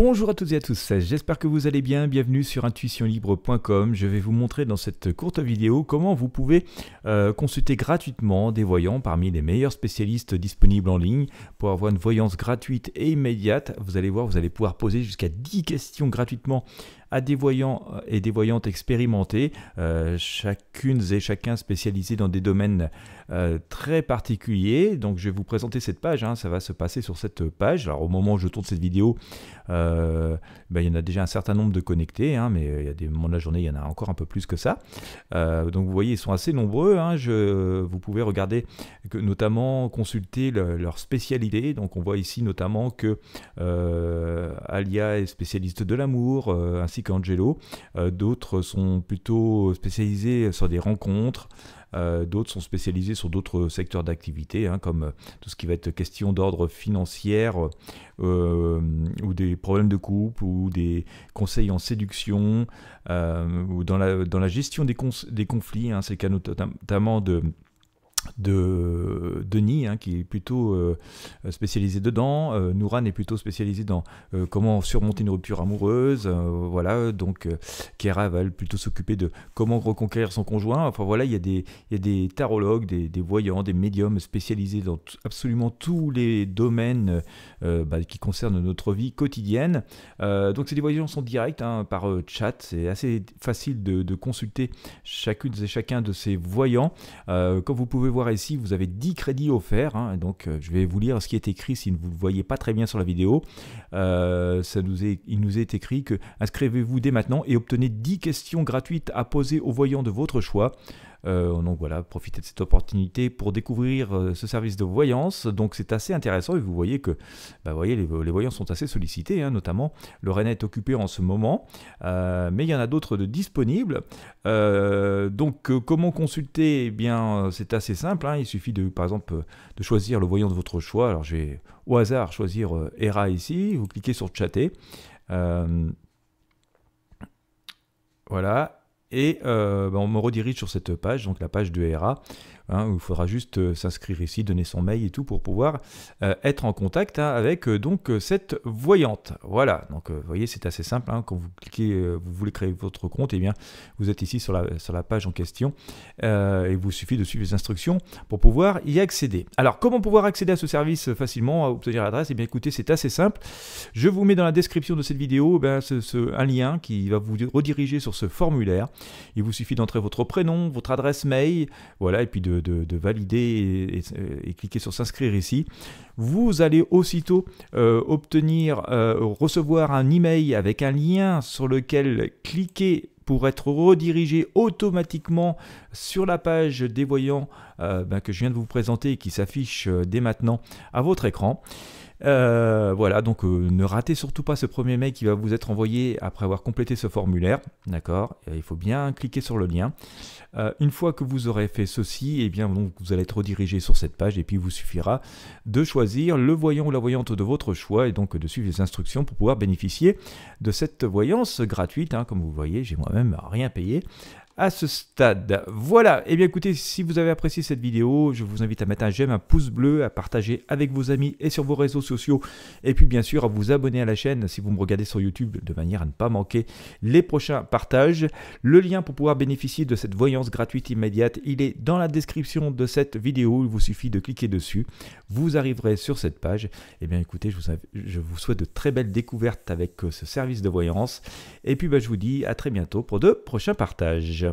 Bonjour à toutes et à tous, j'espère que vous allez bien, bienvenue sur intuitionlibre.com. Je vais vous montrer dans cette courte vidéo comment vous pouvez euh, consulter gratuitement des voyants parmi les meilleurs spécialistes disponibles en ligne pour avoir une voyance gratuite et immédiate. Vous allez voir, vous allez pouvoir poser jusqu'à 10 questions gratuitement à des voyants euh, et des voyantes expérimentées, euh, chacune et chacun spécialisé dans des domaines euh, très particuliers. Donc je vais vous présenter cette page, hein. ça va se passer sur cette page. Alors au moment où je tourne cette vidéo, ben, il y en a déjà un certain nombre de connectés, hein, mais il y a des moments de la journée, il y en a encore un peu plus que ça. donc vous voyez, ils sont assez nombreux. Hein. je, vous pouvez regarder, que, notamment consulter leur spécialité. Donc on voit ici notamment que Alia est spécialiste de l'amour, ainsi Angelo. Euh, d'autres sont plutôt spécialisés sur des rencontres. Euh, d'autres sont spécialisés sur d'autres secteurs d'activité, hein, comme euh, tout ce qui va être question d'ordre financier ou des problèmes de coupe ou des conseils en séduction ou dans la, dans la gestion des, des conflits. Hein, c'est le cas notamment de de Denis, hein, qui est plutôt euh, spécialisé dedans. Euh, Nouran est plutôt spécialisé dans euh, comment surmonter une rupture amoureuse. voilà, donc Kera va plutôt s'occuper de comment reconquérir son conjoint. Enfin voilà, il y a des, des tarologues, des, voyants, des médiums spécialisés dans absolument tous les domaines bah, qui concernent notre vie quotidienne. donc ces voyants sont directs hein, par chat. C'est assez facile de, consulter chacune et chacun de ces voyants. comme vous pouvez voir ici, vous avez 10 dit offert, hein, donc, euh, je vais vous lire ce qui est écrit si vous ne voyez pas très bien sur la vidéo. Euh, ça nous est, il nous est écrit que inscrivez-vous dès maintenant et obtenez 10 questions gratuites à poser aux voyants de votre choix. Euh, donc voilà, profitez de cette opportunité pour découvrir euh, ce service de voyance. Donc c'est assez intéressant et vous voyez que bah, voyez, les, voyants sont assez sollicités, hein, notamment le est occupé en ce moment, euh, mais il y en a d'autres de disponibles. donc comment consulter eh bien c'est assez simple, hein. il suffit de par exemple de choisir le voyant de votre choix. Alors j'ai au hasard choisir ERA ici, vous cliquez sur chatter. voilà, et euh, bah, on me redirige sur cette page, donc la page du R.A., Hein, il faudra juste euh, s'inscrire ici, donner son mail et tout pour pouvoir euh, être en contact hein, avec euh, donc cette voyante. Voilà, donc vous voyez, c'est assez simple. Hein. quand vous cliquez, vous voulez créer votre compte, et eh bien vous êtes ici sur la, sur la page en question et il vous suffit de suivre les instructions pour pouvoir y accéder. Alors, comment pouvoir accéder à ce service facilement, à obtenir l'adresse Et eh bien écoutez, c'est assez simple. Je vous mets dans la description de cette vidéo eh un lien qui va vous rediriger sur ce formulaire. Il vous suffit d'entrer votre prénom, votre adresse mail, voilà, et puis de de, valider et, cliquer sur s'inscrire ici, vous allez aussitôt euh, obtenir, euh, recevoir un email avec un lien sur lequel cliquer pour être redirigé automatiquement sur la page des voyants euh, ben, que je viens de vous présenter et qui s'affiche dès maintenant à votre écran. Euh, voilà, donc euh, ne ratez surtout pas ce premier mail qui va vous être envoyé après avoir complété ce formulaire. D'accord euh, Il faut bien cliquer sur le lien. une fois que vous aurez fait ceci, et eh bien, vous allez être redirigé sur cette page et puis il vous suffira de choisir le voyant ou la voyante de votre choix et donc de suivre les instructions pour pouvoir bénéficier de cette voyance gratuite. Hein. comme vous voyez, j'ai moi-même rien payé à ce stade. Voilà, et eh bien écoutez, si vous avez apprécié cette vidéo, je vous invite à mettre un j'aime, un pouce bleu, à partager avec vos amis et sur vos réseaux sociaux, et puis bien sûr à vous abonner à la chaîne si vous me regardez sur YouTube, de manière à ne pas manquer les prochains partages. Le lien pour pouvoir bénéficier de cette voyance gratuite immédiate, il est dans la description de cette vidéo, il vous suffit de cliquer dessus, vous arriverez sur cette page. Et eh bien écoutez, je vous, je vous, souhaite de très belles découvertes avec euh, ce service de voyance, et puis bah, je vous dis à très bientôt pour de prochains partages.